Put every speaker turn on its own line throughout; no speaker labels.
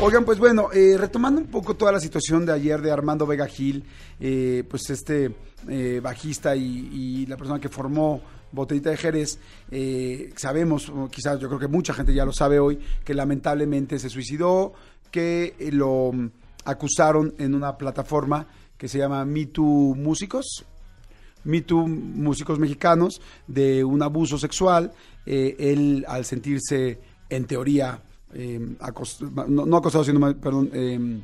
Oigan, pues bueno, eh, retomando un poco toda la situación de ayer de Armando Vega Gil, eh, pues este eh, bajista y, y, la persona que formó Botellita de Jerez, sabemos, quizás yo creo que mucha gente ya lo sabe hoy, que lamentablemente se suicidó, que lo mm, acusaron en una plataforma que se llama Me Too Músicos, Me Too Músicos Mexicanos, de un abuso sexual. él, al sentirse en teoría, em, no, sino, em,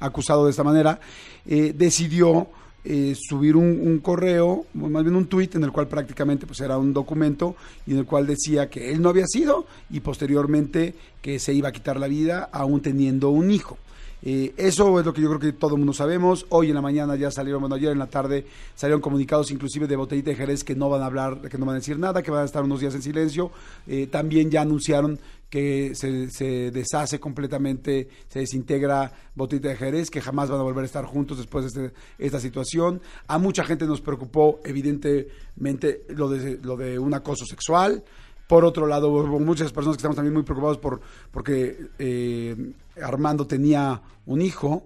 acusado de esta manera, eh, decidió eh, subir un, correo, más bien un tuit, en el cual prácticamente pues, era un documento y en el cual decía que él no había sido y posteriormente que se iba a quitar la vida aún teniendo un hijo eso es lo que yo creo que todo el mundo sabemos. Hoy en la mañana ya salieron, bueno, ayer en la tarde salieron comunicados inclusive de Botellita de Jerez que no van a hablar, que no van a decir nada, que van a estar unos días en silencio. Eh, también ya anunciaron que se, deshace completamente, se desintegra Botellita de Jerez, que jamás van a volver a estar juntos después de este, esta situación. A mucha gente nos preocupó, evidentemente, lo de, lo de un acoso sexual. Por otro lado, hubo muchas personas que estamos también muy preocupados por porque eh, Armando tenía un hijo,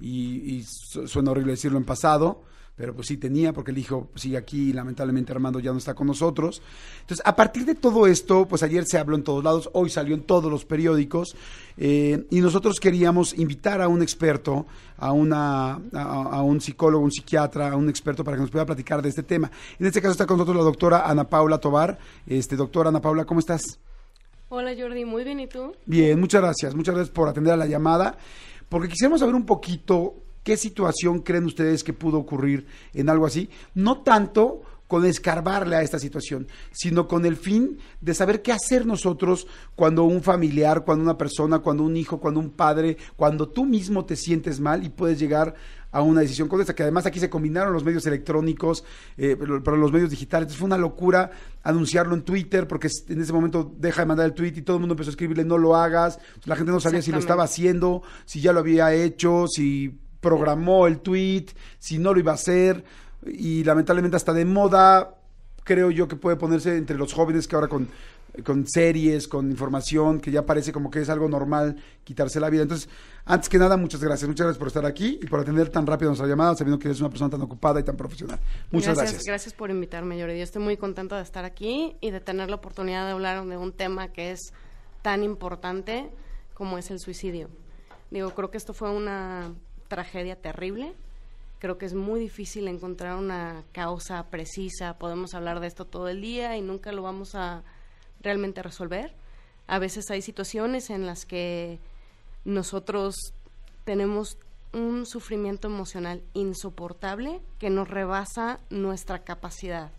y, y, suena horrible decirlo en pasado, pero pues sí tenía, porque el hijo pues, sigue aquí y lamentablemente Armando ya no está con nosotros. Entonces, a partir de todo esto, pues ayer se habló en todos lados, hoy salió en todos los periódicos, eh, y nosotros queríamos invitar a un experto, a, una, a, un psicólogo, un psiquiatra, a un experto para que nos pueda platicar de este tema. En este caso está con nosotros la doctora Ana Paula Tobar. Este, doctora Ana Paula, ¿cómo estás?
Hola Jordi, muy bien, ¿y tú?
Bien, muchas gracias, muchas gracias por atender a la llamada, porque quisiéramos saber un poquito ¿Qué situación creen ustedes que pudo ocurrir en algo así? No tanto con escarbarle a esta situación, sino con el fin de saber qué hacer nosotros cuando un familiar, cuando una persona, cuando un hijo, cuando un padre, cuando tú mismo te sientes mal y puedes llegar a una decisión con esta, que además aquí se combinaron los medios electrónicos, eh, pero, los medios digitales, fue una locura anunciarlo en Twitter, porque en ese momento deja de mandar el tweet y todo el mundo empezó a escribirle no lo hagas, la gente no sabía si lo estaba haciendo, si ya lo había hecho, si programó el tweet, si no lo iba a hacer, y lamentablemente hasta de moda, creo yo que puede ponerse entre los jóvenes que ahora con, con series, con información, que ya parece como que es algo normal quitarse la vida. Entonces, antes que nada, muchas gracias. Muchas gracias por estar aquí y por atender tan rápido nuestra llamada, sabiendo que eres una persona tan ocupada y tan profesional. Muchas gracias.
Gracias, por invitarme, Jordi. Yo estoy muy contenta de estar aquí y de tener la oportunidad de hablar de un tema que es tan importante como es el suicidio. Digo, creo que esto fue una tragedia terrible. Creo que es muy difícil encontrar una causa precisa. Podemos hablar de esto todo el día y nunca lo vamos a realmente resolver. A veces hay situaciones en las que nosotros tenemos un sufrimiento emocional insoportable que nos rebasa nuestra capacidad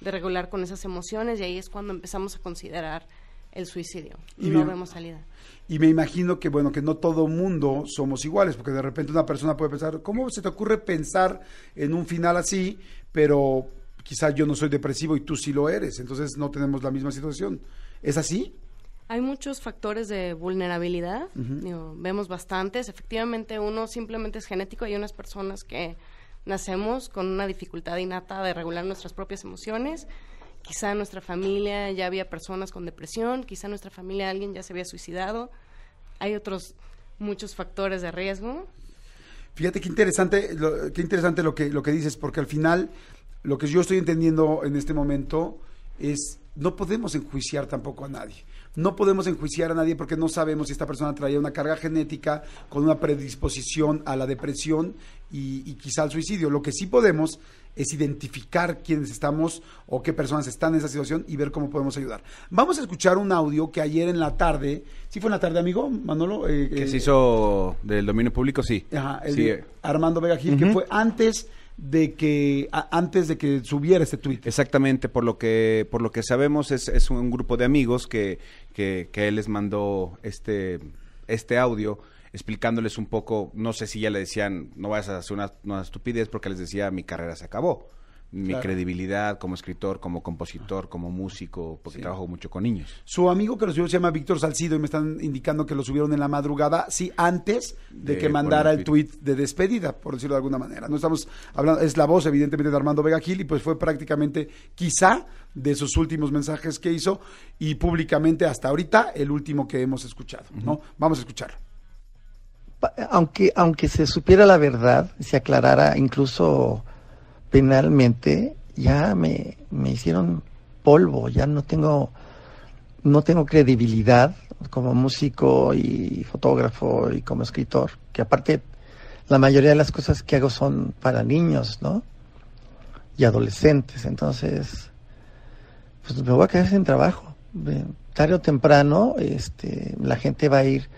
de regular con esas emociones y ahí es cuando empezamos a considerar el suicidio. Y no vemos salida.
Y me imagino que, bueno, que no todo mundo somos iguales, porque de repente una persona puede pensar, ¿cómo se te ocurre pensar en un final así? Pero quizás yo no soy depresivo y tú sí lo eres, entonces no tenemos la misma situación. ¿Es así?
Hay muchos factores de vulnerabilidad, vemos bastantes. Efectivamente, uno simplemente es genético. Hay unas personas que nacemos con una dificultad innata de regular nuestras propias emociones quizá en nuestra familia ya había personas con depresión, quizá en nuestra familia alguien ya se había suicidado. Hay otros muchos factores de riesgo.
Fíjate qué interesante, lo, qué interesante lo que, lo que dices, porque al final lo que yo estoy entendiendo en este momento es no podemos enjuiciar tampoco a nadie no podemos enjuiciar a nadie porque no sabemos si esta persona traía una carga genética con una predisposición a la depresión y, quizá al suicidio. Lo que sí podemos es identificar quiénes estamos o qué personas están en esa situación y ver cómo podemos ayudar. Vamos a escuchar un audio que ayer en la tarde, sí fue en la tarde, amigo Manolo. Eh, que eh, se hizo del dominio público, sí. Armando Vega Gil, que fue antes de que antes de que subiera este tuit. Exactamente, por lo que por lo que sabemos es, es un grupo de amigos que, que, él les mandó este, este audio explicándoles un poco, no sé si ya le decían, no vayas a hacer una estupidez porque les decía, mi carrera se acabó mi credibilidad como escritor, como compositor, ah. como músico, porque trabajo mucho con niños. Su amigo que lo subió se llama Víctor Salcido y me están indicando que lo subieron en la madrugada, sí, antes de, que mandara el tuit de despedida, por decirlo de alguna manera. No estamos hablando, es la voz evidentemente de Armando Vega Gil y pues fue prácticamente quizá de sus últimos mensajes que hizo y públicamente hasta ahorita el último que hemos escuchado, ¿no? Vamos a escucharlo aunque, aunque se supiera la verdad, se aclarara incluso penalmente ya me, hicieron polvo, ya no tengo, no tengo credibilidad como músico y fotógrafo y como escritor, que aparte la mayoría de las cosas que hago son para niños, ¿no? Y adolescentes, entonces, pues me voy a quedar sin trabajo. Tarde o temprano, este, la gente va a ir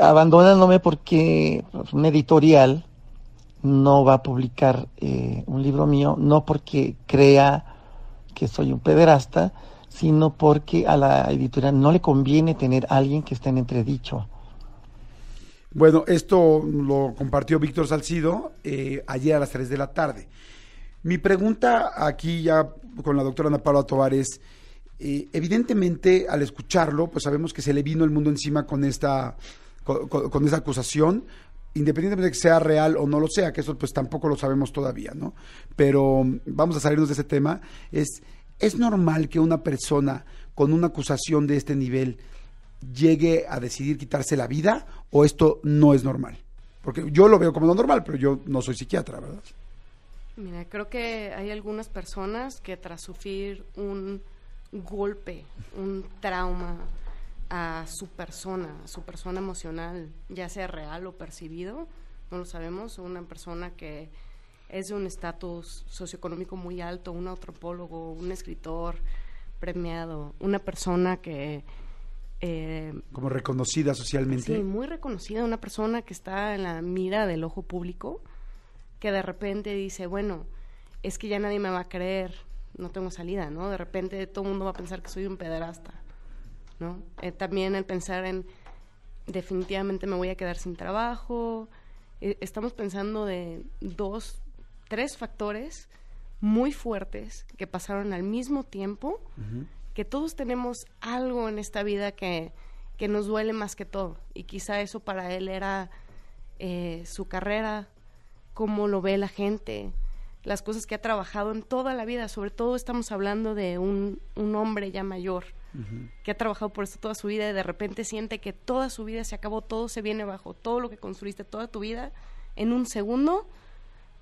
abandonándome porque un pues, una editorial no va a publicar eh, un libro mío, no porque crea que soy un pederasta, sino porque a la editorial no le conviene tener a alguien que esté en entredicho. Bueno, esto lo compartió Víctor Salcido eh, ayer a las 3 de la tarde. Mi pregunta aquí ya con la doctora Ana Paula Tovar eh, evidentemente al escucharlo, pues sabemos que se le vino el mundo encima con esta, con esta acusación, independientemente de que sea real o no lo sea, que eso pues tampoco lo sabemos todavía, ¿no? Pero mm, vamos a salirnos de ese tema, es, es normal que una persona con una acusación de este nivel llegue a decidir quitarse la vida o esto no es normal? Porque yo lo veo como no normal, pero yo no soy psiquiatra, ¿verdad?
Mira, creo que hay algunas personas que tras sufrir un golpe, un trauma, a su persona, a su persona emocional, ya sea real o percibido, no lo sabemos, una persona que es de un estatus socioeconómico muy alto, un antropólogo, un escritor premiado, una persona que... Eh,
Como reconocida socialmente. Sí, muy
reconocida, una persona que está en la mira del ojo público, que de repente dice, bueno, es que ya nadie me va a creer, no tengo salida, ¿no? De repente todo el mundo va a pensar que soy un pederasta eh, también el pensar en definitivamente me voy a quedar sin trabajo. Eh, estamos pensando de dos, tres factores muy fuertes que pasaron al mismo tiempo, que todos tenemos algo en esta vida que, nos duele más que todo. Y quizá eso para él era eh, su carrera, cómo lo ve la gente, las cosas que ha trabajado en toda la vida. Sobre todo estamos hablando de un, un hombre ya mayor que ha trabajado por esto toda su vida y de repente siente que toda su vida se acabó, todo se viene abajo, todo lo que construiste toda tu vida en un segundo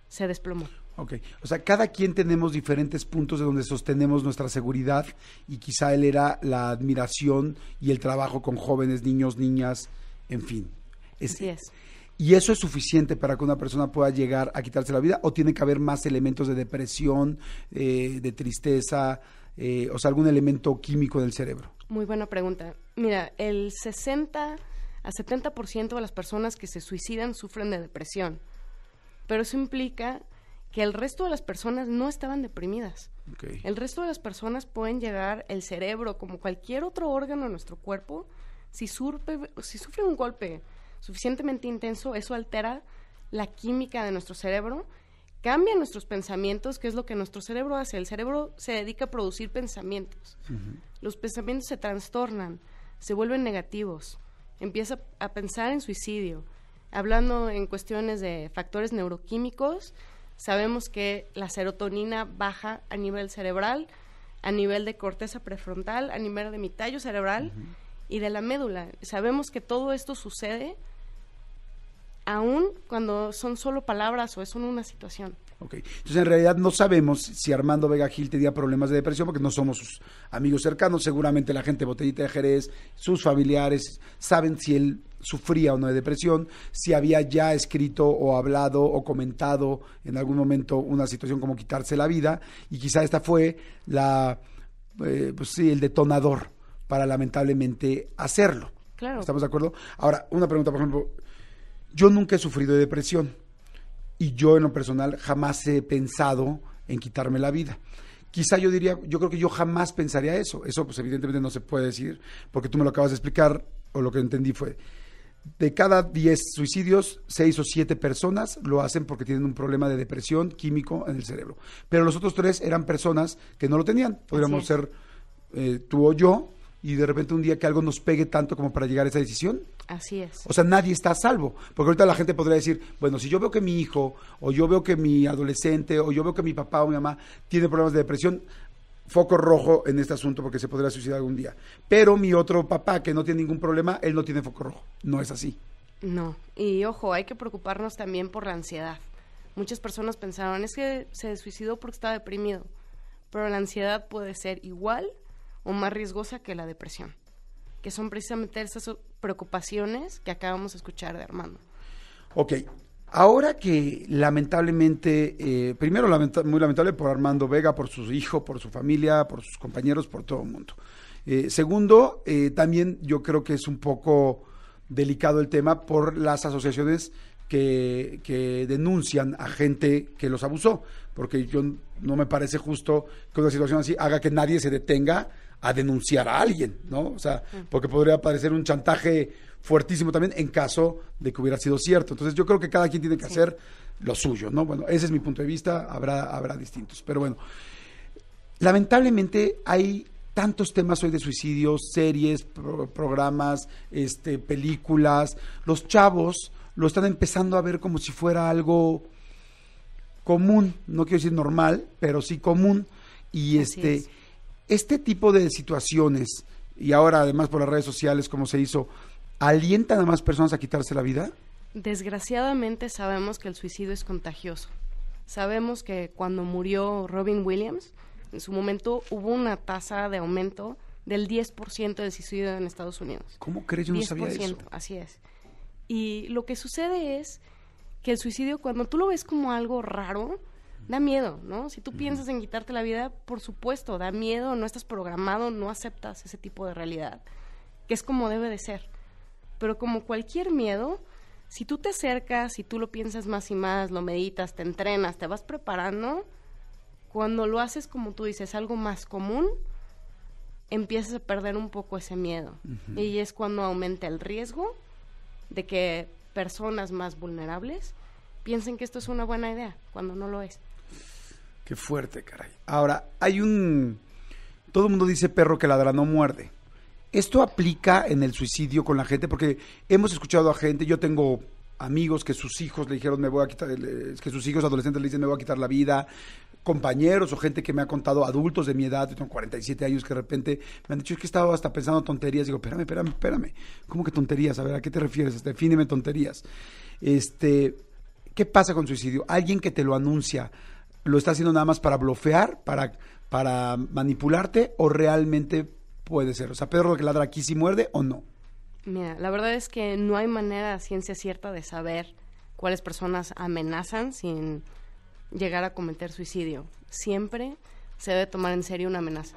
se desplomó.
Ok, o sea, cada quien tenemos diferentes puntos de donde sostenemos nuestra seguridad y quizá él era la admiración y el trabajo con jóvenes, niños, niñas, en fin. Es, Así es. ¿Y eso es suficiente para que una persona pueda llegar a quitarse la vida? ¿O tiene que haber más elementos de depresión, eh, de tristeza, eh, o sea, algún elemento químico del cerebro?
Muy buena pregunta. Mira, el 60 a 70% de las personas que se suicidan sufren de depresión, pero eso implica que el resto de las personas no estaban deprimidas. El resto de las personas pueden llegar, el cerebro, como cualquier otro órgano de nuestro cuerpo, si, si sufre un golpe suficientemente intenso, eso altera la química de nuestro cerebro cambia nuestros pensamientos, que es lo que nuestro cerebro hace. El cerebro se dedica a producir pensamientos. Los pensamientos se trastornan, se vuelven negativos, empieza a pensar en suicidio. Hablando en cuestiones de factores neuroquímicos, sabemos que la serotonina baja a nivel cerebral, a nivel de corteza prefrontal, a nivel de mi tallo cerebral y de la médula. Sabemos que todo esto sucede aún cuando son solo palabras o es una situación.
Ok, entonces en realidad no sabemos si Armando Vega Gil tenía problemas de depresión porque no somos sus amigos cercanos, seguramente la gente de Botellita de Jerez, sus familiares, saben si él sufría o no de depresión, si había ya escrito o hablado o comentado en algún momento una situación como quitarse la vida y quizá esta fue la, eh, pues sí, el detonador para lamentablemente hacerlo. Claro. ¿Estamos de acuerdo? Ahora, una pregunta, por ejemplo, yo nunca he sufrido de depresión y yo en lo personal jamás he pensado en quitarme la vida. Quizá yo diría, yo creo que yo jamás pensaría eso. Eso pues evidentemente no se puede decir porque tú me lo acabas de explicar o lo que entendí fue, de cada 10 suicidios, 6 o 7 personas lo hacen porque tienen un problema de depresión químico en el cerebro. Pero los otros tres eran personas que no lo tenían. Podríamos ser eh, tú o yo, y de repente un día que algo nos pegue tanto como para llegar a esa decisión.
Así es. O sea,
nadie está a salvo, porque ahorita la gente podría decir, bueno, si yo veo que mi hijo, o yo veo que mi adolescente, o yo veo que mi papá o mi mamá tiene problemas de depresión, foco rojo en este asunto porque se podría suicidar algún día. Pero mi otro papá que no tiene ningún problema, él no tiene foco rojo. No es así.
No, y ojo, hay que preocuparnos también por la ansiedad. Muchas personas pensaron, es que se suicidó porque estaba deprimido, pero la ansiedad puede ser igual o más riesgosa que la depresión, que son precisamente esas preocupaciones que acabamos de escuchar de Armando.
Ok, ahora que lamentablemente, eh, primero muy lamentable por Armando Vega, por su hijo, por su familia, por sus compañeros, por todo el mundo. Eh, segundo, eh, también yo creo que es un poco delicado el tema por las asociaciones que, que, denuncian a gente que los abusó, porque yo no me parece justo que una situación así haga que nadie se detenga a denunciar a alguien, ¿no? O sea, porque podría parecer un chantaje fuertísimo también en caso de que hubiera sido cierto. Entonces yo creo que cada quien tiene que hacer lo suyo, ¿no? Bueno, ese es mi punto de vista, habrá, habrá distintos. Pero bueno, lamentablemente hay tantos temas hoy de suicidios, series, programas, este, películas. Los chavos lo están empezando a ver como si fuera algo común, no quiero decir normal, pero sí común. Y este este tipo de situaciones, y ahora además por las redes sociales, como se hizo, ¿alientan a más personas a quitarse la vida?
Desgraciadamente sabemos que el suicidio es contagioso. Sabemos que cuando murió Robin Williams, en su momento hubo una tasa de aumento del 10% de suicidio en Estados Unidos. ¿Cómo crees? Yo no sabía eso. Así es. Y lo que sucede es que el suicidio, cuando tú lo ves como algo raro, da miedo, ¿no? Si tú piensas en quitarte la vida, por supuesto, da miedo, no estás programado, no aceptas ese tipo de realidad, que es como debe de ser. Pero como cualquier miedo, si tú te acercas, si tú lo piensas más y más, lo meditas, te entrenas, te vas preparando, cuando lo haces como tú dices, algo más común, empiezas a perder un poco ese miedo. Y es cuando aumenta el riesgo de que personas más vulnerables piensen que esto es una buena idea, cuando no lo es.
Qué fuerte, caray. Ahora, hay un... Todo el mundo dice perro que ladra no muerde. ¿Esto aplica en el suicidio con la gente? Porque hemos escuchado a gente, yo tengo amigos que sus hijos le dijeron me voy a quitar, eh, que sus hijos adolescentes le dicen me voy a quitar la vida, compañeros o gente que me ha contado, adultos de mi edad, yo tengo 47 años, que de repente me han dicho es que estaba hasta pensando tonterías, digo, espérame, espérame, espérame, ¿cómo que tonterías? A ver, ¿a qué te refieres? Este, defíneme tonterías. Este, ¿Qué pasa con suicidio? Alguien que te lo anuncia, lo está haciendo nada más para bloquear, para, para manipularte o realmente puede ser? O sea, Pedro que ladra aquí si muerde o no.
Mira, la verdad es que no hay manera ciencia cierta de saber cuáles personas amenazan sin llegar a cometer suicidio. Siempre se debe tomar en serio una amenaza.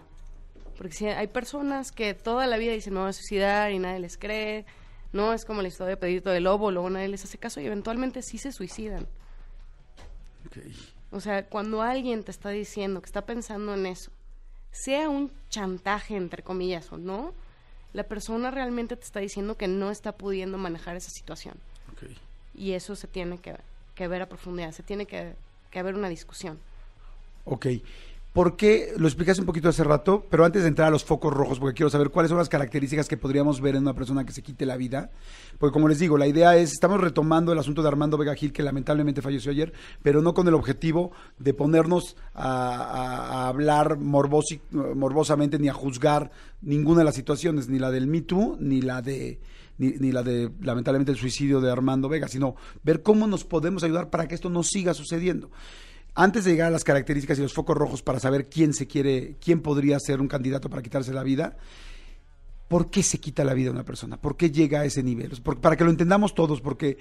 Porque si hay personas que toda la vida dicen me voy a suicidar y nadie les cree, no es como la historia de Pedrito del Lobo, luego nadie les hace caso y eventualmente sí se suicidan. Okay. O sea, cuando alguien te está diciendo que está pensando en eso, sea un chantaje, entre comillas, o no, la persona realmente te está diciendo que no está pudiendo manejar esa situación. Y eso se tiene que, que, ver a profundidad, se tiene que, que haber una discusión.
Ok. Porque, Lo explicaste un poquito hace rato, pero antes de entrar a los focos rojos, porque quiero saber cuáles son las características que podríamos ver en una persona que se quite la vida. Porque como les digo, la idea es, estamos retomando el asunto de Armando Vega Gil, que lamentablemente falleció ayer, pero no con el objetivo de ponernos a, hablar morbosamente ni a juzgar ninguna de las situaciones, ni la del Me ni la de... ni, la de lamentablemente el suicidio de Armando Vega, sino ver cómo nos podemos ayudar para que esto no siga sucediendo antes de llegar a las características y los focos rojos para saber quién se quiere, quién podría ser un candidato para quitarse la vida, ¿por qué se quita la vida una persona? ¿Por qué llega a ese nivel? para que lo entendamos todos, porque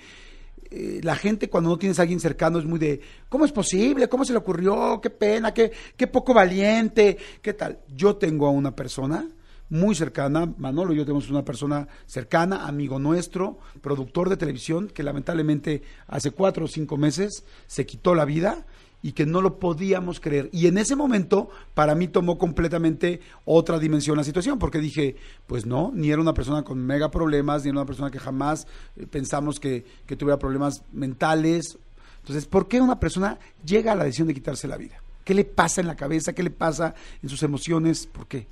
eh, la gente cuando no tienes a alguien cercano es muy de, ¿cómo es posible? ¿Cómo se le ocurrió? ¿Qué pena? ¿Qué, qué poco valiente? ¿Qué tal? Yo tengo a una persona muy cercana, Manolo y yo tenemos una persona cercana, amigo nuestro, productor de televisión, que lamentablemente hace cuatro o cinco meses se quitó la vida y que no lo podíamos creer. Y en ese momento, para mí tomó completamente otra dimensión la situación, porque dije, pues no, ni era una persona con mega problemas, ni era una persona que jamás eh, pensamos que, tuviera problemas mentales. Entonces, ¿por qué una persona llega a la decisión de quitarse la vida? ¿Qué le pasa en la cabeza? ¿Qué le pasa en sus emociones? ¿Por qué?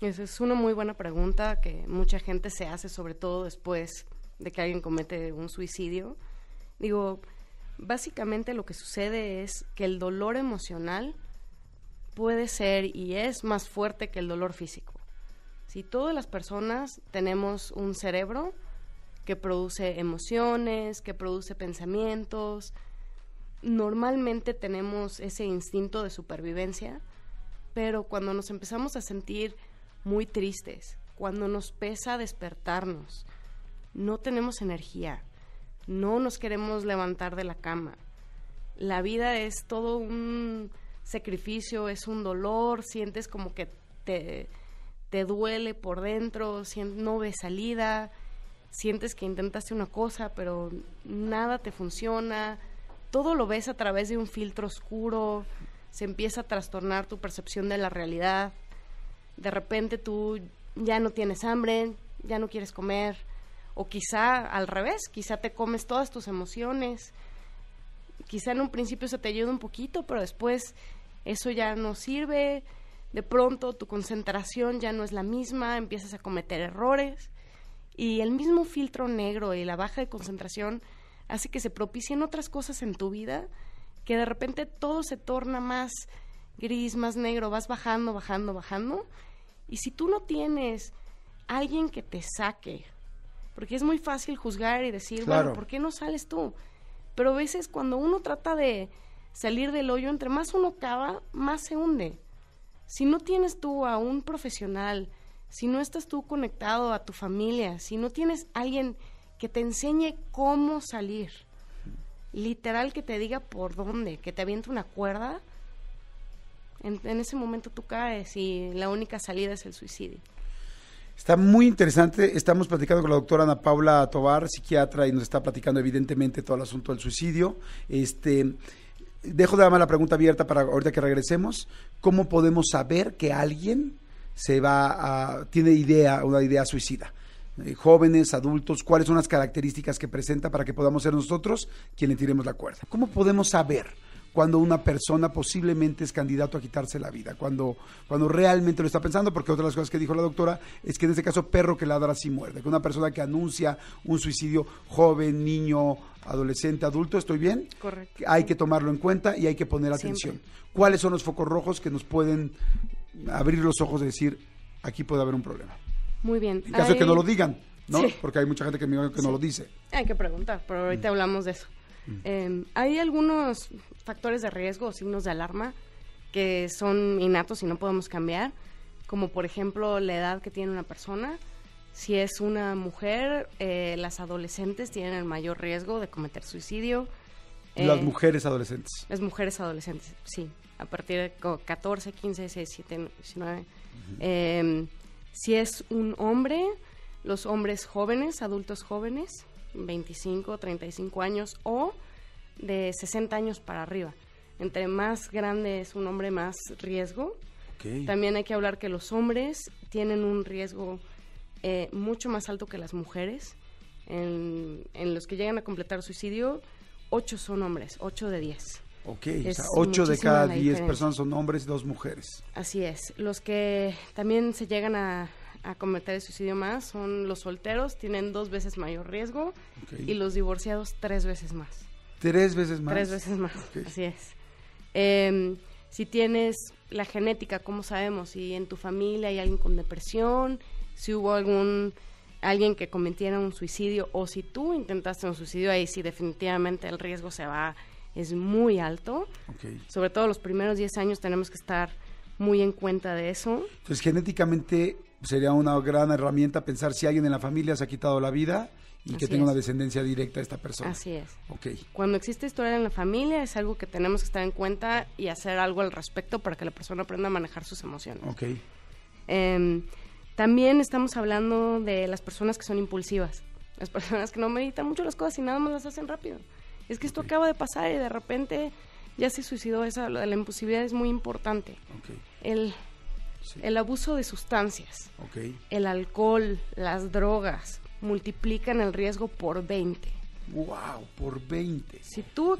Esa es una muy buena pregunta que mucha gente se hace, sobre todo después de que alguien comete un suicidio. Digo, básicamente lo que sucede es que el dolor emocional puede ser y es más fuerte que el dolor físico. Si todas las personas tenemos un cerebro que produce emociones, que produce pensamientos, normalmente tenemos ese instinto de supervivencia, pero cuando nos empezamos a sentir muy tristes, cuando nos pesa despertarnos, no tenemos energía, no nos queremos levantar de la cama. La vida es todo un sacrificio, es un dolor, sientes como que te, te duele por dentro, no ves salida, sientes que intentaste una cosa, pero nada te funciona, todo lo ves a través de un filtro oscuro, se empieza a trastornar tu percepción de la realidad, de repente tú ya no tienes hambre, ya no quieres comer, o quizá al revés, quizá te comes todas tus emociones. Quizá en un principio se te ayuda un poquito, pero después eso ya no sirve. De pronto tu concentración ya no es la misma, empiezas a cometer errores. Y el mismo filtro negro y la baja de concentración hace que se propicien otras cosas en tu vida que de repente todo se torna más gris, más negro, vas bajando, bajando, bajando. Y si tú no tienes alguien que te saque porque es muy fácil juzgar y decir, bueno, ¿por qué no sales tú? Pero a veces cuando uno trata de salir del hoyo, entre más uno cava, más se hunde. Si no tienes tú a un profesional, si no estás tú conectado a tu familia, si no tienes alguien que te enseñe cómo salir, literal que te diga por dónde, que te aviente una cuerda, en, ese momento tú caes y la única salida es el suicidio.
Está muy interesante. Estamos platicando con la doctora Ana Paula Tobar, psiquiatra, y nos está platicando evidentemente todo el asunto del suicidio. Este, dejo de la pregunta abierta para ahorita que regresemos. ¿Cómo podemos saber que alguien se va tiene idea, una idea suicida? Eh, jóvenes, adultos, cuáles son las características que presenta para que podamos ser nosotros quienes tiremos la cuerda. ¿Cómo podemos saber? cuando una persona posiblemente es candidato a quitarse la vida, cuando, cuando realmente lo está pensando, porque otra de las cosas que dijo la doctora es que en este caso perro que ladra si muerde, que una persona que anuncia un suicidio joven, niño, adolescente, adulto, ¿estoy bien? Correcto. Hay que tomarlo en cuenta y hay que poner atención. ¿Cuáles son los focos rojos que nos pueden abrir los ojos de decir, aquí puede haber un problema?
Muy bien. En caso de que no lo
digan, ¿no? Porque hay mucha gente que, que no lo dice.
Hay que preguntar, pero ahorita mm. hablamos de eso. Mm. Eh, hay algunos factores de riesgo o signos de alarma que son innatos y no podemos cambiar, como por ejemplo la edad que tiene una persona. Si es una mujer, eh, las adolescentes tienen el mayor riesgo de cometer suicidio. las eh, mujeres adolescentes. Las mujeres adolescentes, sí. A partir de 14, 15, 16, 17, 19. si es un hombre, los hombres jóvenes, adultos jóvenes, 25, 35 años o de 60 años para arriba. Entre más grande es un hombre, más riesgo. Okay. También hay que hablar que los hombres tienen un riesgo eh, mucho más alto que las mujeres. En, los que llegan a completar suicidio, 8 son hombres, 8 de 10. Ok, o sea, 8 de cada 10 personas
son hombres, 2 mujeres.
Así es. Los que también se llegan a, a cometer el suicidio más son los solteros, tienen dos veces mayor riesgo y los divorciados tres veces más. ¿Tres veces más? Tres veces más, así es. Em, si tienes la genética, como sabemos? Si en tu familia hay alguien con depresión, si hubo algún alguien que cometiera un suicidio o si tú intentaste un suicidio, ahí sí definitivamente el riesgo se va, es muy alto. Sobre todo los primeros 10 años tenemos que estar muy en cuenta de eso.
Entonces, genéticamente sería una gran herramienta pensar si alguien en la familia se ha quitado la vida y que tenga una descendencia directa de esta persona. Así es. Okay.
Cuando existe historia en la familia es algo que tenemos que estar en cuenta y hacer algo al respecto para que la persona aprenda a manejar sus emociones. Ok. Em, también estamos hablando de las personas que son impulsivas, las personas que no meditan mucho las cosas y nada más las hacen rápido. Es que esto acaba de pasar y de repente ya se suicidó, esa, la impulsividad es muy importante. Okay. El el abuso de sustancias, el alcohol, las drogas, multiplican el riesgo por 20. ¡Wow!
Por 20. Si tú...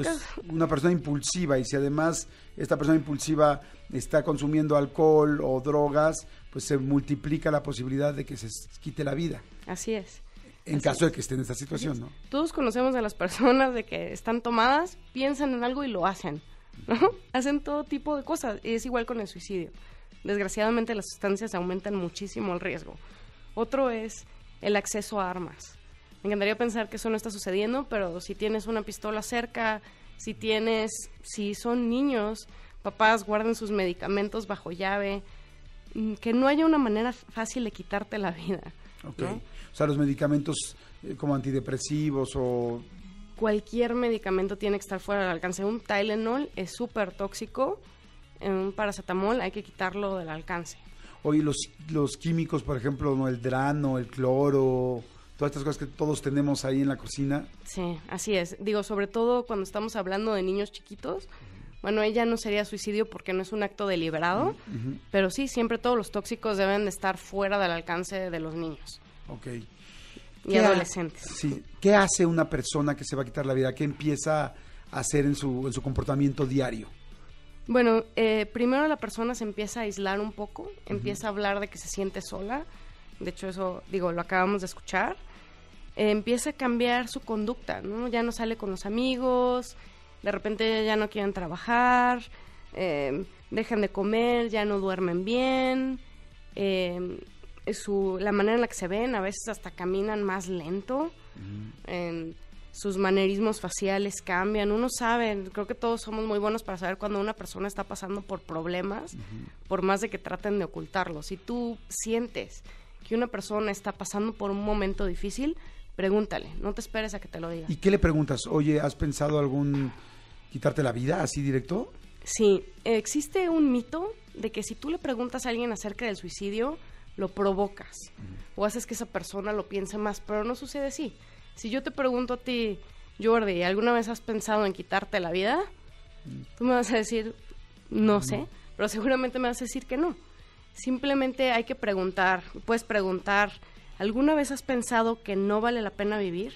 una persona impulsiva y si además esta persona impulsiva está consumiendo alcohol o drogas, pues se multiplica la posibilidad de que se quite la vida. Así es. En caso de que esté en esta situación, ¿no?
Todos conocemos a las personas de que están tomadas, piensan en algo y lo hacen, Hacen todo tipo de cosas. Y Es igual con el suicidio. Desgraciadamente las sustancias aumentan muchísimo el riesgo. Otro es el acceso a armas. Me encantaría pensar que eso no está sucediendo, pero si tienes una pistola cerca, si tienes, si son niños, papás guarden sus medicamentos bajo llave, mm, que no haya una manera fácil de quitarte la vida.
Ok. O sea, los medicamentos eh, como antidepresivos o...
Cualquier medicamento tiene que estar fuera del alcance. Un Tylenol es súper tóxico un paracetamol hay que quitarlo del alcance.
Oye, los, los químicos, por ejemplo, ¿no? el drano, el cloro, todas estas cosas que todos tenemos ahí en la cocina.
Sí, así es. Digo, sobre todo cuando estamos hablando de niños chiquitos, bueno, ella no sería suicidio porque no es un acto deliberado, pero sí, siempre todos los tóxicos deben de estar fuera del alcance de los niños. Ok. Y adolescentes.
sí. ¿Qué hace una persona que se va a quitar la vida? ¿Qué empieza a hacer en su comportamiento diario?
Bueno, eh, primero la persona se empieza a aislar un poco, empieza a hablar de que se siente sola, de hecho eso, digo, lo acabamos de escuchar, eh, empieza a cambiar su conducta, ¿no? Ya no sale con los amigos, de repente ya no quieren trabajar, em, dejan de comer, ya no duermen bien, em, su, la manera en la que se ven, a veces hasta caminan más lento sus manerismos faciales cambian, uno sabe, creo que todos somos muy buenos para saber cuando una persona está pasando por problemas, por más de que traten de ocultarlo. Si tú sientes que una persona está pasando por un momento difícil, pregúntale, no te esperes a que te lo diga.
¿Y qué le preguntas? Oye, ¿has pensado algún quitarte la vida así directo?
Sí, existe un mito de que si tú le preguntas a alguien acerca del suicidio, lo provocas o haces que esa persona lo piense más, pero no sucede así si yo te pregunto a ti, Jordi, ¿alguna vez has pensado en quitarte la vida? Mm. Tú me vas a decir, no, sé, pero seguramente me vas a decir que no. Simplemente hay que preguntar, puedes preguntar, ¿alguna vez has pensado que no vale la pena vivir?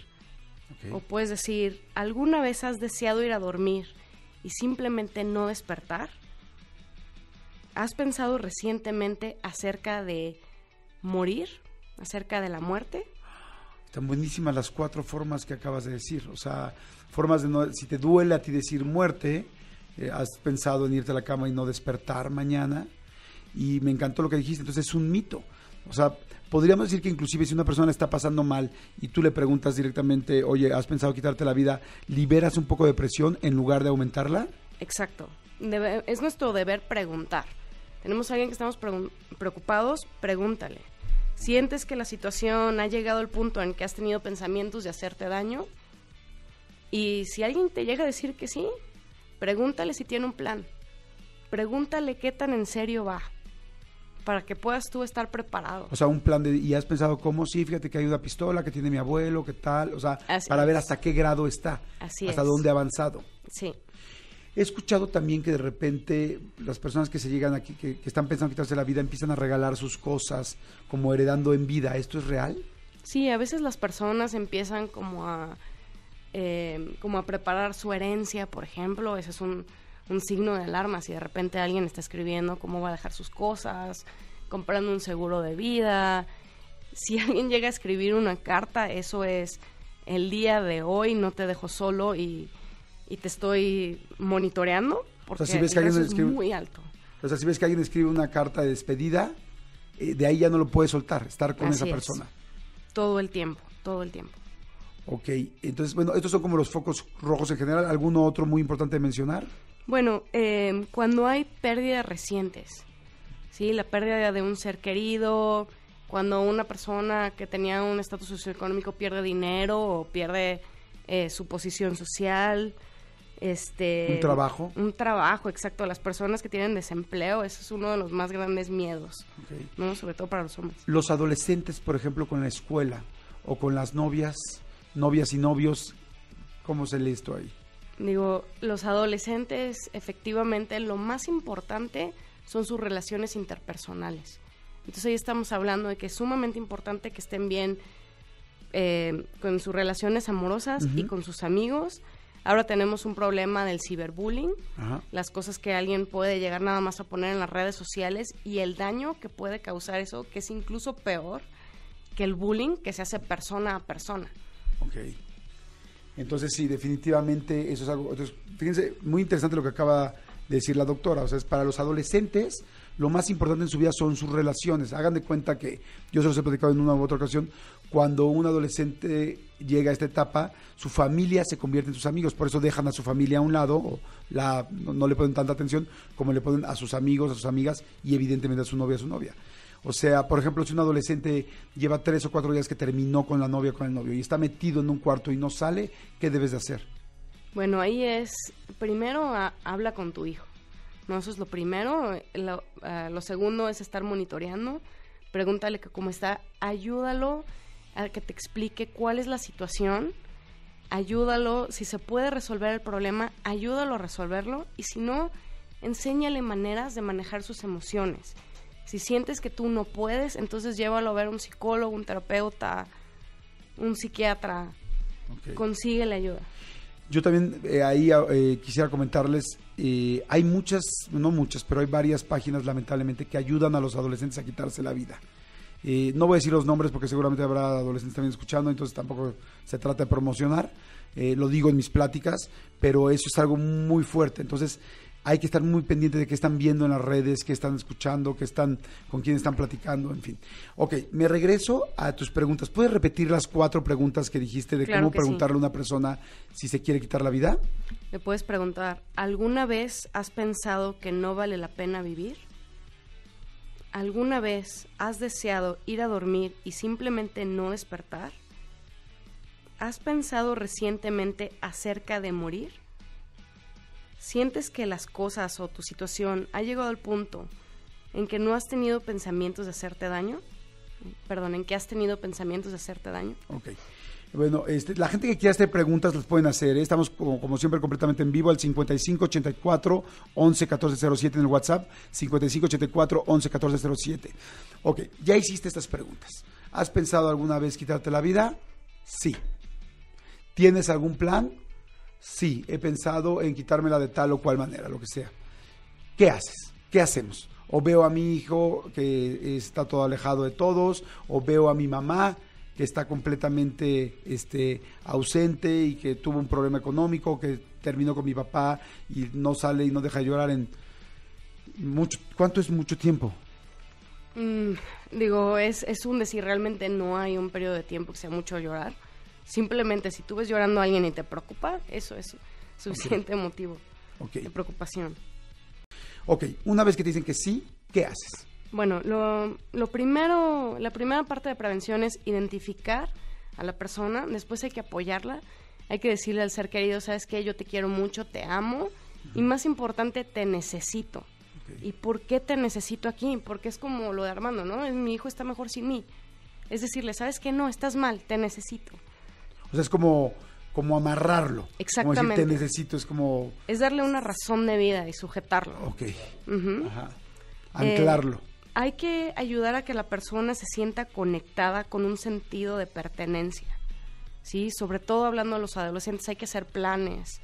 O puedes decir, ¿alguna vez has deseado ir a dormir y simplemente no despertar? ¿Has pensado recientemente acerca de morir, acerca de la muerte?
Están buenísimas las cuatro formas que acabas de decir. O sea, formas de no, si te duele a ti decir muerte, eh, has pensado en irte a la cama y no despertar mañana. Y me encantó lo que dijiste. Entonces es un mito. O sea, podríamos decir que inclusive si una persona está pasando mal y tú le preguntas directamente, oye, ¿has pensado quitarte la vida? ¿Liberas un poco de presión en lugar de aumentarla?
Exacto. es nuestro deber preguntar. Tenemos a alguien que estamos preocupados, pregúntale sientes que la situación ha llegado al punto en que has tenido pensamientos de hacerte daño, y si alguien te llega a decir que sí, pregúntale si tiene un plan, pregúntale qué tan en serio va para que puedas tú estar preparado. O
sea, un plan de... Y has pensado cómo, sí, fíjate que hay una pistola que tiene mi abuelo, qué tal, o sea, para ver hasta qué grado está,
Así hasta dónde ha avanzado. Sí,
He escuchado también que de repente las personas que se llegan aquí, que, están pensando quitarse la vida, empiezan a regalar sus cosas, como heredando en vida. ¿Esto es real?
Sí, a veces las personas empiezan como a, eh, como a preparar su herencia, por ejemplo. Ese es un signo de alarma. Si de repente alguien está escribiendo cómo va a dejar sus cosas, comprando un seguro de vida. Si alguien llega a escribir una carta, eso es el día de hoy, no te dejo solo y y te estoy monitoreando porque o sea, si es muy alto.
O sea, si ves que alguien escribe una carta de despedida, eh, de ahí ya no lo puedes soltar, estar con esa persona.
Todo el tiempo, todo el tiempo.
Ok, entonces, bueno, estos son como los focos rojos en general. ¿Alguno otro muy importante mencionar?
Bueno, em, cuando hay pérdidas recientes, ¿sí? La pérdida de un ser querido, cuando una persona que tenía un estatus socioeconómico pierde dinero o pierde eh, su posición social, este, un trabajo. Un trabajo, exacto. Las personas que tienen desempleo, eso es uno de los más grandes miedos, ¿no? sobre todo para los hombres.
Los adolescentes, por ejemplo, con la escuela o con las novias, novias y novios, ¿cómo se lee esto ahí?
Digo, los adolescentes, efectivamente, lo más importante son sus relaciones interpersonales. Entonces ahí estamos hablando de que es sumamente importante que estén bien eh, con sus relaciones amorosas y con sus amigos Ahora tenemos un problema del ciberbullying, las cosas que alguien puede llegar nada más a poner en las redes sociales y el daño que puede causar eso, que es incluso peor que el bullying que se hace persona a persona. Ok.
Entonces sí, definitivamente eso es algo... fíjense, muy interesante lo que acaba de decir la doctora. O sea, es para los adolescentes lo más importante en su vida son sus relaciones. Hagan de cuenta que, yo se los he platicado en una u otra ocasión, cuando un adolescente llega a esta etapa, su familia se convierte en sus amigos, por eso dejan a su familia a un lado, la, no, le ponen tanta atención como le ponen a sus amigos, a sus amigas y evidentemente a su novia, a su novia. O sea, por ejemplo, si un adolescente lleva tres o cuatro días que terminó con la novia o con el novio y está metido en un cuarto y no sale, ¿qué debes de hacer?
Bueno, ahí es, primero ah, habla con tu hijo, ¿no? Eso es lo primero. Lo, ah, segundo es estar monitoreando, pregúntale cómo está, ayúdalo ...al que te explique cuál es la situación, ayúdalo, si se puede resolver el problema, ayúdalo a resolverlo y si no, enséñale maneras de manejar sus emociones. Si sientes que tú no puedes, entonces llévalo a ver un psicólogo, un terapeuta, un psiquiatra. ...consíguele Consigue la ayuda.
Yo también eh, ahí eh, quisiera comentarles, eh, hay muchas, no muchas, pero hay varias páginas lamentablemente que ayudan a los adolescentes a quitarse la vida no voy a decir los nombres porque seguramente habrá adolescentes también escuchando, entonces tampoco se trata de promocionar. Eh, lo digo en mis pláticas, pero eso es algo muy fuerte. Entonces hay que estar muy pendiente de qué están viendo en las redes, qué están escuchando, qué están, con quién están platicando, en fin. Ok, me regreso a tus preguntas. ¿Puedes repetir las cuatro preguntas que dijiste de cómo preguntarle a una persona si se quiere quitar la vida?
Le puedes preguntar, ¿alguna vez has pensado que no vale la pena vivir? ¿Alguna vez has deseado ir a dormir y simplemente no despertar? ¿Has pensado recientemente acerca de morir? ¿Sientes que las cosas o tu situación ha llegado al punto en que no has tenido pensamientos de hacerte daño? Perdón, en que has tenido pensamientos de hacerte daño.
Okay. Bueno, este, la gente que quiera hacer preguntas las pueden hacer. ¿eh? Estamos, como, como, siempre, completamente en vivo al 5584 111407 en el WhatsApp. 5584 111407. Ok, ya hiciste estas preguntas. ¿Has pensado alguna vez quitarte la vida? Sí. ¿Tienes algún plan? Sí, he pensado en quitármela de tal o cual manera, lo que sea. ¿Qué haces? ¿Qué hacemos? O veo a mi hijo que está todo alejado de todos, o veo a mi mamá que está completamente este, ausente y que tuvo un problema económico, que terminó con mi papá y no sale y no deja llorar en mucho. ¿Cuánto es mucho tiempo?
Mm, digo, es, un decir, realmente no hay un periodo de tiempo que sea mucho llorar. Simplemente si tú ves llorando a alguien y te preocupa, eso es suficiente motivo de preocupación.
Ok, una vez que te dicen que sí, ¿qué haces?
Bueno, lo, primero, la primera parte de prevención es identificar a la persona, después hay que apoyarla, hay que decirle al ser querido, sabes que yo te quiero mucho, te amo, y más importante, te necesito. ¿Y por qué te necesito aquí? Porque es como lo de Armando, ¿no? mi hijo está mejor sin mí. Es decirle, ¿sabes qué? No, estás mal, te necesito.
O sea, es como, como amarrarlo. Exactamente. te necesito, es como...
Es darle una razón de vida y sujetarlo. Ok. Ajá. Eh, Anclarlo hay que ayudar a que la persona se sienta conectada con un sentido de pertenencia. ¿sí? Sobre todo hablando de los adolescentes, hay que hacer planes,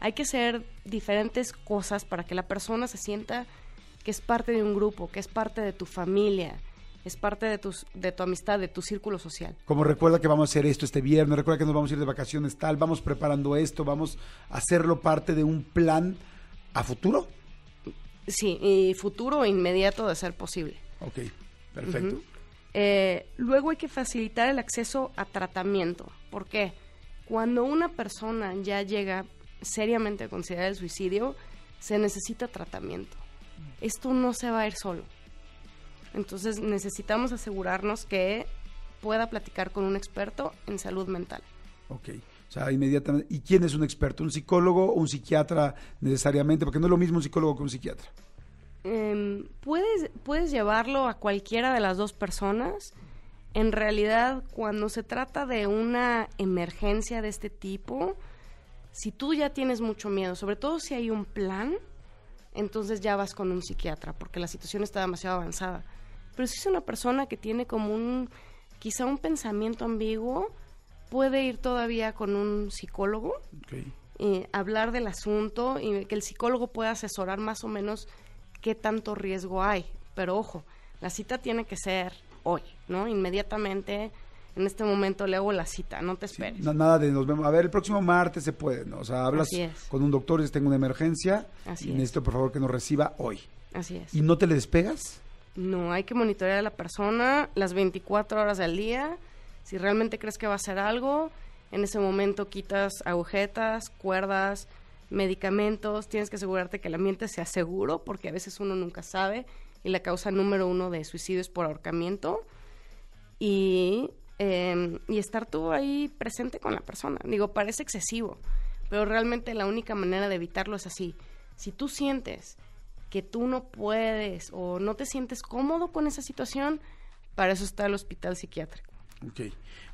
hay que hacer diferentes cosas para que la persona se sienta que es parte de un grupo, que es parte de tu familia, es parte de, tus, de tu amistad, de tu círculo social.
Como recuerda que vamos a hacer esto este viernes, recuerda que nos vamos a ir de vacaciones tal, vamos preparando esto, vamos a hacerlo parte de un plan a futuro.
Sí, y futuro inmediato de ser posible.
Ok, perfecto.
Eh, luego hay que facilitar el acceso a tratamiento. ¿Por qué? Cuando una persona ya llega seriamente a considerar el suicidio, se necesita tratamiento. Esto no se va a ir solo. Entonces necesitamos asegurarnos que pueda platicar con un experto en salud mental.
Ok. O sea, inmediatamente. ¿Y quién es un experto? ¿Un psicólogo o un psiquiatra necesariamente? Porque no es lo mismo un psicólogo que un psiquiatra.
Em, puedes, puedes llevarlo a cualquiera de las dos personas. En realidad, cuando se trata de una emergencia de este tipo, si tú ya tienes mucho miedo, sobre todo si hay un plan, entonces ya vas con un psiquiatra, porque la situación está demasiado avanzada. Pero si es una persona que tiene como un, quizá un pensamiento ambiguo, puede ir todavía con un psicólogo, y eh, hablar del asunto y que el psicólogo pueda asesorar más o menos qué tanto riesgo hay. Pero ojo, la cita tiene que ser hoy, ¿no? Inmediatamente, en este momento le hago la cita, no te esperes. no,
nada de nos vemos. A ver, el próximo martes se puede, ¿no? O sea, hablas con un doctor y tengo una emergencia Así y necesito, por favor, que nos reciba hoy. Así es. ¿Y no te le despegas?
No, hay que monitorear a la persona las 24 horas del día si realmente crees que va a ser algo, en ese momento quitas agujetas, cuerdas, medicamentos, tienes que asegurarte que el ambiente sea seguro, porque a veces uno nunca sabe, y la causa número uno de suicidio es por ahorcamiento, y, em, y estar tú ahí presente con la persona. Digo, parece excesivo, pero realmente la única manera de evitarlo es así. Si tú sientes que tú no puedes o no te sientes cómodo con esa situación, para eso está el hospital psiquiátrico.
Ok.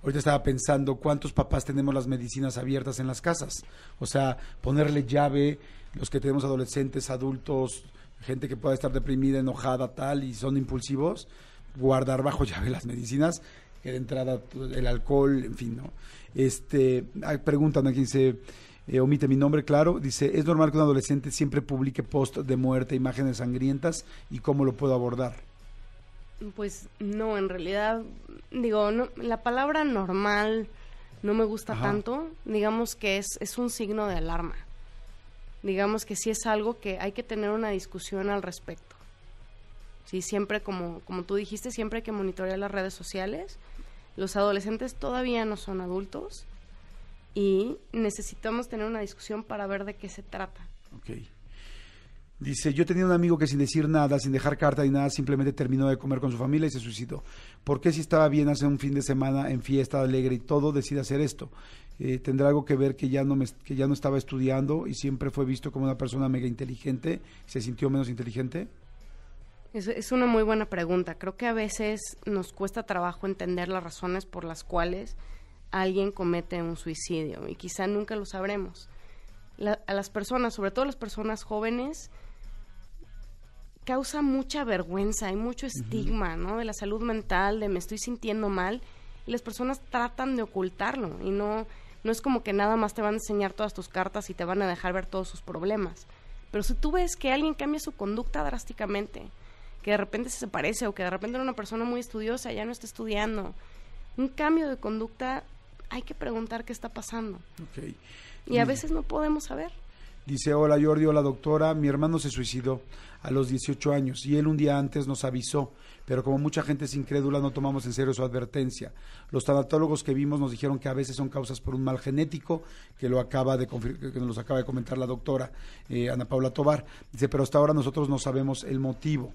Ahorita estaba pensando cuántos papás tenemos las medicinas abiertas en las casas. O sea, ponerle llave, los que tenemos adolescentes, adultos, gente que pueda estar deprimida, enojada, tal, y son impulsivos, guardar bajo llave las medicinas, que de entrada el alcohol, en fin, ¿no? Este, preguntan aquí, dice, se eh, omite mi nombre, claro, dice, ¿es normal que un adolescente siempre publique post de muerte, imágenes sangrientas y cómo lo puedo abordar?
Pues no, en realidad, digo, la palabra normal no me gusta tanto. Digamos que es, es un signo de alarma. Digamos que sí es algo que hay que tener una discusión al respecto. Sí, siempre, como, tú dijiste, siempre hay que monitorear las redes sociales. Los adolescentes todavía no son adultos y necesitamos tener una discusión para ver de qué se trata.
Dice, yo tenía un amigo que sin decir nada, sin dejar carta ni nada, simplemente terminó de comer con su familia y se suicidó. ¿Por qué si estaba bien hace un fin de semana en fiesta, alegre y todo, decide hacer esto? Eh, tendrá algo que ver que ya, no estaba estudiando y siempre fue visto como una persona mega inteligente, se sintió menos inteligente.
Es, una muy buena pregunta. Creo que a veces nos cuesta trabajo entender las razones por las cuales alguien comete un suicidio y quizá nunca lo sabremos. a las personas, sobre todo las personas jóvenes, causa mucha vergüenza, hay mucho estigma, ¿no? De la salud mental, de me estoy sintiendo mal, y las personas tratan de ocultarlo y no no es como que nada más te van a enseñar todas tus cartas y te van a dejar ver todos sus problemas. Pero si tú ves que alguien cambia su conducta drásticamente, que de repente se parece o que de repente era una persona muy estudiosa, ya no está estudiando, un cambio de conducta, hay que preguntar qué está pasando. Y a veces no podemos saber.
Dice, hola Jordi, hola doctora, mi hermano se suicidó a los 18 años y él un día antes nos avisó, pero como mucha gente es incrédula no tomamos en serio su advertencia. Los tanatólogos que vimos nos dijeron que a veces son causas por un mal genético, que lo acaba de que nos acaba de comentar la doctora eh, Ana Paula Tobar. Dice, pero hasta ahora nosotros no sabemos el motivo.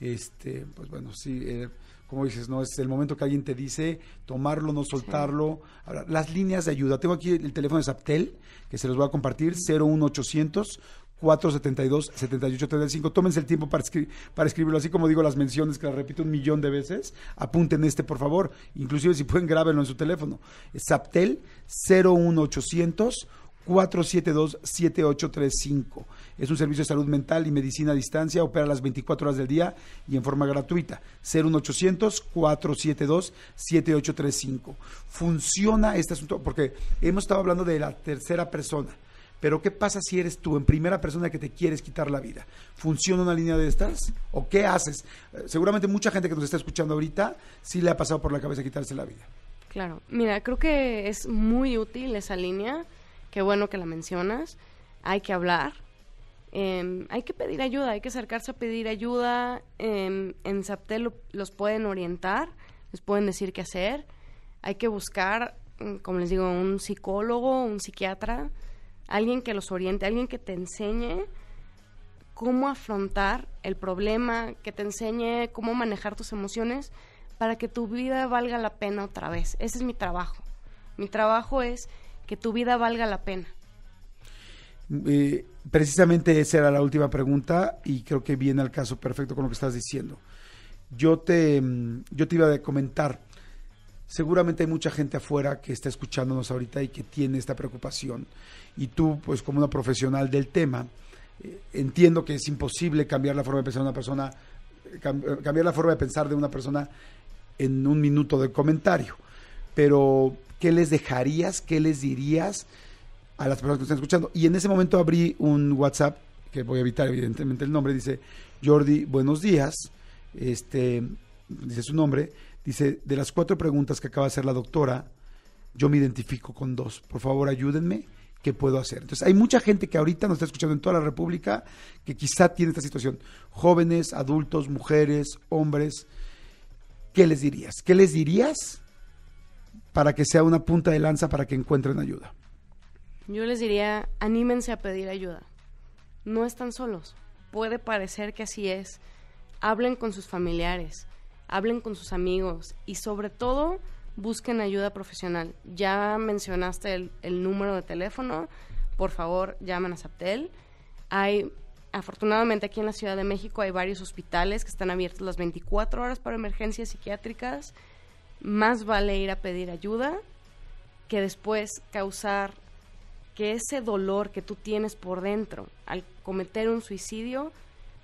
Este, pues bueno, sí, eh, como dices, ¿no? Es el momento que alguien te dice, tomarlo, no soltarlo. Ahora, las líneas de ayuda. Tengo aquí el teléfono de Saptel, que se los voy a compartir, 01800 472-7835. Tómense el tiempo para, para escribirlo, así como digo las menciones, que las repito un millón de veces. Apunten este, por favor. Inclusive, si pueden, grábenlo en su teléfono. Saptel 01800 472-7835. Es un servicio de salud mental y medicina a distancia, opera las 24 horas del día y en forma gratuita. 01800-472-7835. Funciona este asunto porque hemos estado hablando de la tercera persona. Pero ¿qué pasa si eres tú en primera persona que te quieres quitar la vida? ¿Funciona una línea de estas? ¿O qué haces? Eh, seguramente mucha gente que nos está escuchando ahorita sí le ha pasado por la cabeza quitarse la vida.
Claro, mira, creo que es muy útil esa línea, qué bueno que la mencionas, hay que hablar, Em, hay que pedir ayuda, hay que acercarse a pedir ayuda. Em, en SAPTEL los pueden orientar, les pueden decir qué hacer. Hay que buscar, mm, como les digo, un psicólogo, un psiquiatra, alguien que los oriente, alguien que te enseñe cómo afrontar el problema, que te enseñe cómo manejar tus emociones para que tu vida valga la pena otra vez. Ese es mi trabajo. Mi trabajo es que tu vida valga la pena.
Eh, precisamente esa era la última pregunta y creo que viene al caso perfecto con lo que estás diciendo. Yo te, mm, yo te iba a comentar, seguramente hay mucha gente afuera que está escuchándonos ahorita y que tiene esta preocupación. Y tú, pues como una profesional del tema, eh, entiendo que es imposible cambiar la forma de pensar de una persona, eh, cambiar la forma de pensar de una persona en un minuto de comentario. Pero, ¿qué les dejarías? ¿Qué les dirías? a las personas que están escuchando. Y en ese momento abrí un WhatsApp, que voy a evitar evidentemente el nombre, dice Jordi, buenos días, este, dice su nombre, dice, de las cuatro preguntas que acaba de hacer la doctora, yo me identifico con dos, por favor ayúdenme, ¿qué puedo hacer? Entonces hay mucha gente que ahorita nos está escuchando en toda la República que quizá tiene esta situación, jóvenes, adultos, mujeres, hombres, ¿qué les dirías? ¿Qué les dirías para que sea una punta de lanza para que encuentren ayuda?
Yo les diría, anímense a pedir ayuda. No están solos. Puede parecer que así es. Hablen con sus familiares, hablen con sus amigos y sobre todo busquen ayuda profesional. Ya mencionaste el, número de teléfono. Por favor, llamen a Saptel. Hay afortunadamente aquí en la Ciudad de México hay varios hospitales que están abiertos las 24 horas para emergencias psiquiátricas. Más vale ir a pedir ayuda que después causar que ese dolor que tú tienes por dentro al cometer un suicidio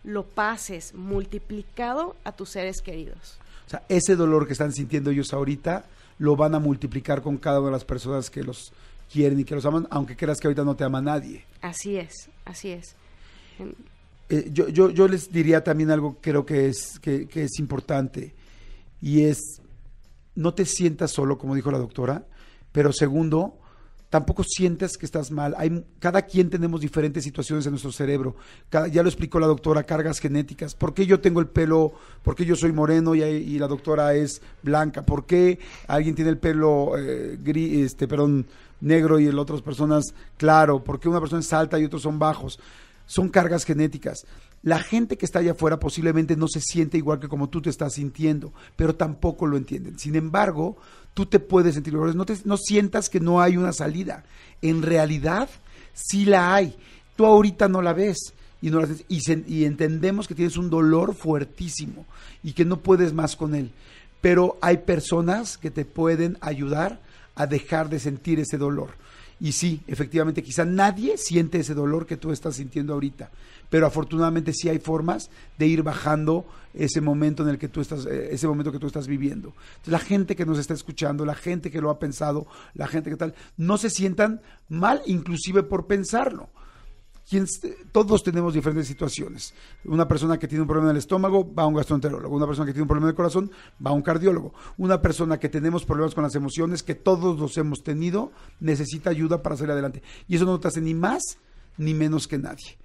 lo pases multiplicado a tus seres queridos.
O sea, ese dolor que están sintiendo ellos ahorita lo van a multiplicar con cada una de las personas que los quieren y que los aman, aunque creas que ahorita no te ama nadie.
Así es, así es.
Eh, yo, yo, les diría también algo que creo que es, que, que es importante y es, no te sientas solo, como dijo la doctora, pero segundo, tampoco sientes que estás mal. Hay, cada quien tenemos diferentes situaciones en nuestro cerebro. ya lo explicó la doctora, cargas genéticas. ¿Por qué yo tengo el pelo? ¿Por qué yo soy moreno y, la doctora es blanca? ¿Por qué alguien tiene el pelo eh, gris, este, perdón, negro y el otras personas claro? ¿Por qué una persona es alta y otros son bajos? son cargas genéticas. La gente que está allá afuera posiblemente no se siente igual que como tú te estás sintiendo, pero tampoco lo entienden. Sin embargo, tú te puedes sentir No, te, sientas que no hay una salida. En realidad, sí la hay. Tú ahorita no la ves. Y, no la, y entendemos que tienes un dolor fuertísimo y que no puedes más con él. Pero hay personas que te pueden ayudar a dejar de sentir ese dolor. Y sí, efectivamente, quizá nadie siente ese dolor que tú estás sintiendo ahorita, pero afortunadamente sí hay formas de ir bajando ese momento en el que tú estás, eh, ese momento que tú estás viviendo. Entonces, la gente que nos está escuchando, la gente que lo ha pensado, la gente que tal, no se sientan mal, inclusive por pensarlo todos tenemos diferentes situaciones. Una persona que tiene un problema en el estómago va a un gastroenterólogo, una persona que tiene un problema del corazón va a un cardiólogo, una persona que tenemos problemas con las emociones, que todos los hemos tenido, necesita ayuda para salir adelante. Y eso no te hace ni más ni menos que nadie.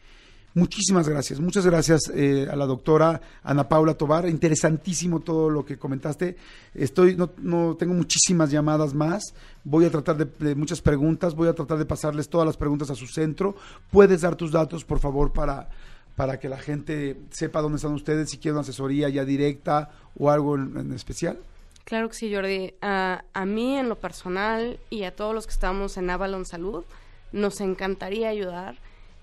Muchísimas gracias. Muchas gracias eh, a la doctora Ana Paula Tobar. Interesantísimo todo lo que comentaste. Estoy, no, no tengo muchísimas llamadas más. Voy a tratar de, muchas preguntas. Voy a tratar de pasarles todas las preguntas a su centro. Puedes dar tus datos, por favor, para, para que la gente sepa dónde están ustedes, si quieren asesoría ya directa o algo en, especial.
Claro que sí, Jordi. a mí en lo personal y a todos los que estamos en Avalon Salud, nos encantaría ayudar.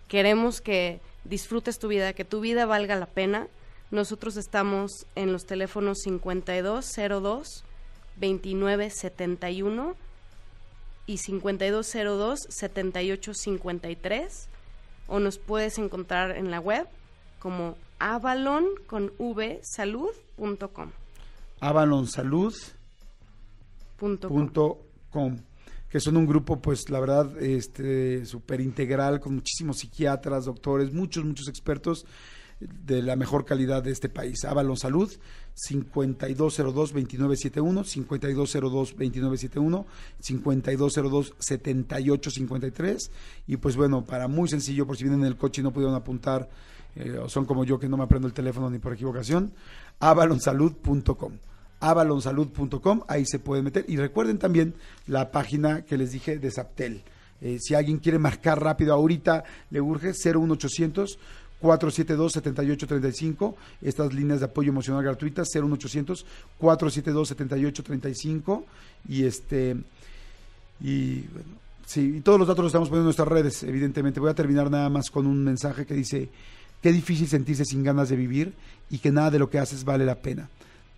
Queremos que disfrutes tu vida, que tu vida valga la pena. Nosotros estamos en los teléfonos 5202 2971 y 5202 7853 o nos puedes encontrar en la web como avalon con Avalonsalud.com
que son un grupo, pues la verdad, este, súper integral, con muchísimos psiquiatras, doctores, muchos, muchos expertos de la mejor calidad de este país. Avalon Salud, 5202-2971, 5202-2971, 5202-7853. Y pues bueno, para muy sencillo, por si vienen en el coche y no pudieron apuntar, eh, o son como yo que no me aprendo el teléfono ni por equivocación, avalonsalud.com avalonsalud.com, ahí se pueden meter. Y recuerden también la página que les dije de Zaptel. Eh, si alguien quiere marcar rápido ahorita, le urge 01800 472-7835, estas líneas de apoyo emocional gratuitas, 01800 472-7835 y este y bueno, sí, y todos los datos los estamos poniendo en nuestras redes, evidentemente. Voy a terminar nada más con un mensaje que dice, qué difícil sentirse sin ganas de vivir y que nada de lo que haces vale la pena.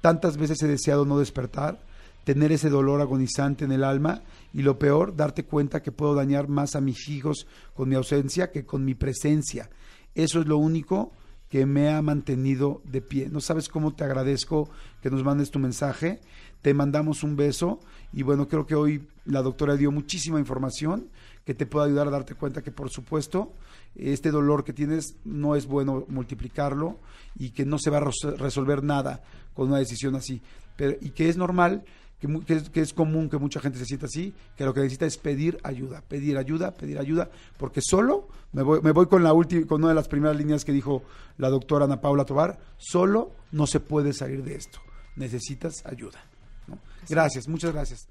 Tantas veces he deseado no despertar, tener ese dolor agonizante en el alma y lo peor, darte cuenta que puedo dañar más a mis hijos con mi ausencia que con mi presencia. Eso es lo único que me ha mantenido de pie. No sabes cómo te agradezco que nos mandes tu mensaje. Te mandamos un beso y bueno, creo que hoy la doctora dio muchísima información que te pueda ayudar a darte cuenta que por supuesto este dolor que tienes no es bueno multiplicarlo y que no se va a resolver nada con una decisión así. Pero, y que es normal, que, es, común que mucha gente se sienta así, que lo que necesita es pedir ayuda, pedir ayuda, pedir ayuda, porque solo, me voy, me voy con, la última, con una de las primeras líneas que dijo la doctora Ana Paula Tobar, solo no se puede salir de esto, necesitas ayuda. Gracias, muchas gracias.